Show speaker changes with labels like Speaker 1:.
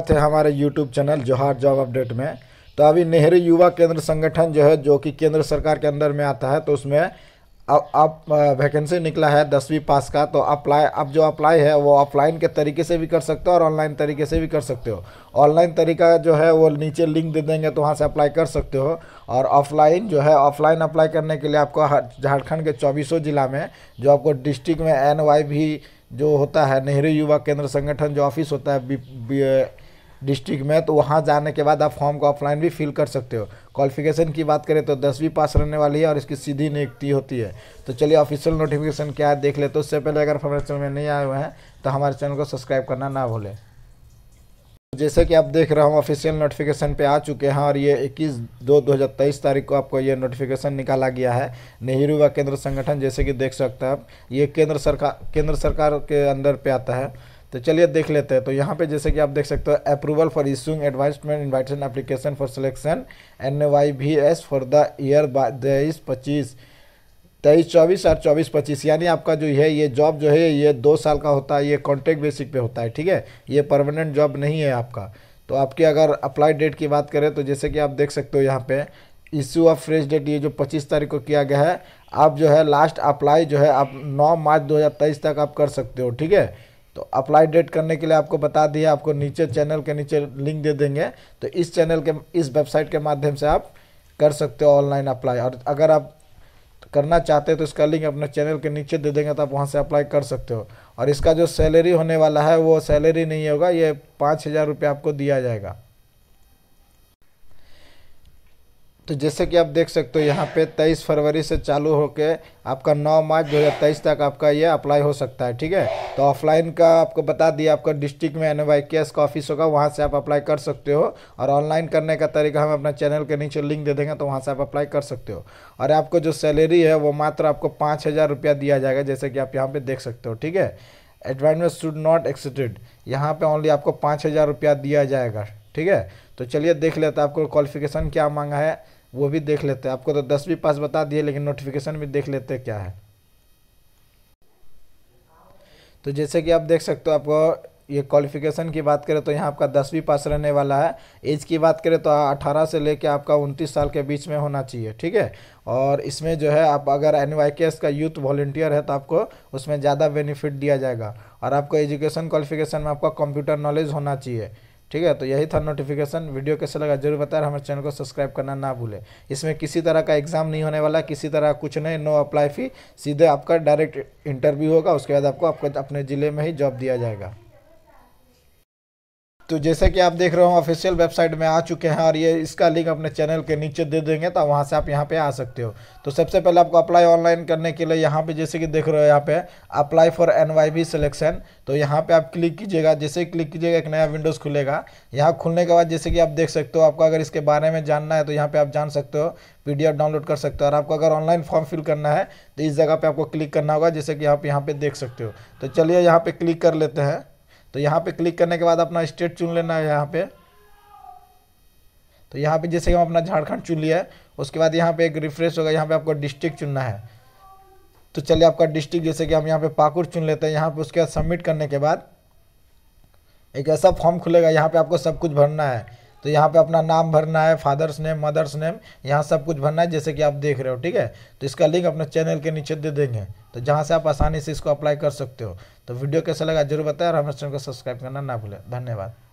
Speaker 1: स्वागत है हमारे YouTube channel Johar job update में तो अभी नेहरू युवा केंद्र संगठन जो है जो कि केंद्र सरकार के अंदर में आता है तो उसमें अब वैकेंसी निकला है दसवीं पास का तो अप्लाई अब जो अप्लाई है वो ऑफलाइन के तरीके से भी कर सकते हो और ऑनलाइन तरीके से भी कर सकते हो ऑनलाइन तरीका जो है वो नीचे लिंक दे देंगे तो वहाँ से अप्लाई कर सकते हो और ऑफलाइन जो है ऑफलाइन अप्लाई करने के लिए आपको झारखंड के चौबीसों ज़िला में जो आपको डिस्ट्रिक्ट में एन भी जो होता है नेहरू युवा केंद्र संगठन जो ऑफिस होता है डिस्ट्रिक्ट में तो वहाँ जाने के बाद आप फॉर्म को ऑफलाइन भी फिल कर सकते हो क्वालिफिकेशन की बात करें तो दसवीं पास रहने वाली है और इसकी सीधी नियुक्ति होती है तो चलिए ऑफिशियल नोटिफिकेशन क्या है देख लेते तो उससे पहले अगर हमारे चैनल में नहीं आए हुए हैं तो हमारे चैनल को सब्सक्राइब करना ना भूलें जैसे कि आप देख रहे हो ऑफिशियल नोटिफिकेशन पे आ चुके हैं और ये 21 दो 2023 तारीख को आपको ये नोटिफिकेशन निकाला गया है नेहरू व केंद्र संगठन जैसे कि देख सकते हैं आप ये केंद्र सरकार केंद्र सरकार के अंदर पे आता है तो चलिए देख लेते हैं तो यहाँ पे जैसे कि आप देख सकते हो approval for issuing advertisement invitation application for selection N Y V S for the year तेईस पच्चीस तेईस चौबीस और चौबीस पच्चीस यानी आपका जो है ये जॉब जो है ये दो साल का होता है ये कॉन्ट्रैक्ट बेसिक पे होता है ठीक है ये परमानेंट जॉब नहीं है आपका तो आपके अगर अप्लाई डेट की बात करें तो जैसे कि आप देख सकते हो यहाँ पे इश्यू ऑफ फ्रेश डेट ये जो 25 तारीख को किया गया है आप जो है लास्ट अप्लाई जो है आप 9 मार्च 2023 तक आप कर सकते हो ठीक है तो अप्लाई डेट करने के लिए आपको बता दिया आपको नीचे चैनल के नीचे लिंक दे देंगे तो इस चैनल के इस वेबसाइट के माध्यम से आप कर सकते हो ऑनलाइन अप्लाई और अगर आप करना चाहते हैं तो इसका लिंक अपने चैनल के नीचे दे देंगे तो आप वहाँ से अप्लाई कर सकते हो और इसका जो सैलरी होने वाला है वो सैलरी नहीं होगा ये पाँच हज़ार रुपये आपको दिया जाएगा तो जैसे कि आप देख सकते हो यहाँ पे 23 फरवरी से चालू के आपका 9 मार्च 2023 तक आपका ये अप्लाई हो सकता है ठीक है तो ऑफलाइन का आपको बता दिया आपका डिस्ट्रिक्ट में एन वाई के एस का ऑफिस होगा वहाँ से आप अप्लाई कर सकते हो और ऑनलाइन करने का तरीका हम अपना चैनल के नीचे लिंक दे देंगे तो वहाँ से आप अप्लाई कर सकते हो और आपको जो सैलरी है वो मात्र आपको पाँच रुपया दिया जाएगा जैसे कि आप यहाँ पर देख सकते हो ठीक है एडवांस शुड नॉट एक्सेटेड यहाँ पर ओनली आपको पाँच रुपया दिया जाएगा ठीक है तो चलिए देख लेते हैं आपको क्वालिफिकेशन क्या मांगा है वो भी देख लेते हैं आपको तो दसवीं पास बता दिए लेकिन नोटिफिकेशन भी देख लेते हैं क्या है तो जैसे कि आप देख सकते हो आपको ये क्वालिफिकेशन की बात करें तो यहाँ आपका दसवीं पास रहने वाला है एज की बात करें तो अठारह से लेकर आपका उनतीस साल के बीच में होना चाहिए ठीक है और इसमें जो है आप अगर एन का यूथ वॉल्टियर है तो आपको उसमें ज़्यादा बेनिफिट दिया जाएगा और आपको एजुकेशन क्वालिफिकेशन में आपका कंप्यूटर नॉलेज होना चाहिए ठीक है तो यही था नोटिफिकेशन वीडियो कैसे लगा जरूर बताए हमारे चैनल को सब्सक्राइब करना ना भूले इसमें किसी तरह का एग्जाम नहीं होने वाला किसी तरह कुछ नहीं नो अप्लाई फी सीधे आपका डायरेक्ट इंटरव्यू होगा उसके बाद आपको आपके अपने ज़िले में ही जॉब दिया जाएगा तो जैसे कि आप देख रहे हो ऑफिशियल वेबसाइट में आ चुके हैं और ये इसका लिंक अपने चैनल के नीचे दे देंगे तो वहाँ से आप यहाँ पे आ सकते हो तो सबसे पहले आपको अप्लाई ऑनलाइन करने के लिए यहाँ पे जैसे कि देख रहे हो यहाँ पे apply for N Y selection तो यहाँ पे आप क्लिक कीजिएगा जैसे ही क्लिक कीजिएगा एक नया विंडोज़ खुलेगा यहाँ खुलने के बाद जैसे कि आप देख सकते हो आपको अगर इसके बारे में जानना है तो यहाँ पर आप जान सकते हो पीडीएफ डाउनलोड कर सकते हो और आपको अगर ऑनलाइन फॉर्म फिल करना है तो इस जगह पर आपको क्लिक करना होगा जैसे कि आप यहाँ पर देख सकते हो तो चलिए यहाँ पर क्लिक कर लेते हैं तो यहाँ पे क्लिक करने के बाद अपना स्टेट चुन लेना है यहाँ पे तो यहाँ पे जैसे हम अपना झारखंड चुन लिया है उसके बाद यहाँ पे एक रिफ्रेश होगा यहाँ पे आपको डिस्ट्रिक्ट चुनना है तो चलिए आपका डिस्ट्रिक्ट जैसे कि हम यहाँ पे पाकुड़ चुन लेते हैं यहाँ पे उसके बाद सबमिट करने के बाद एक ऐसा फॉर्म खुलेगा यहाँ पे आपको सब कुछ भरना है तो यहाँ पे अपना नाम भरना है फादर्स नेम मदर्स नेम यहाँ सब कुछ भरना है जैसे कि आप देख रहे हो ठीक है तो इसका लिंक अपने चैनल के नीचे दे देंगे तो जहाँ से आप आसानी से इसको अप्लाई कर सकते हो तो वीडियो कैसा लगा जरूर बताएं और हमारे चैनल को सब्सक्राइब करना ना भूलें धन्यवाद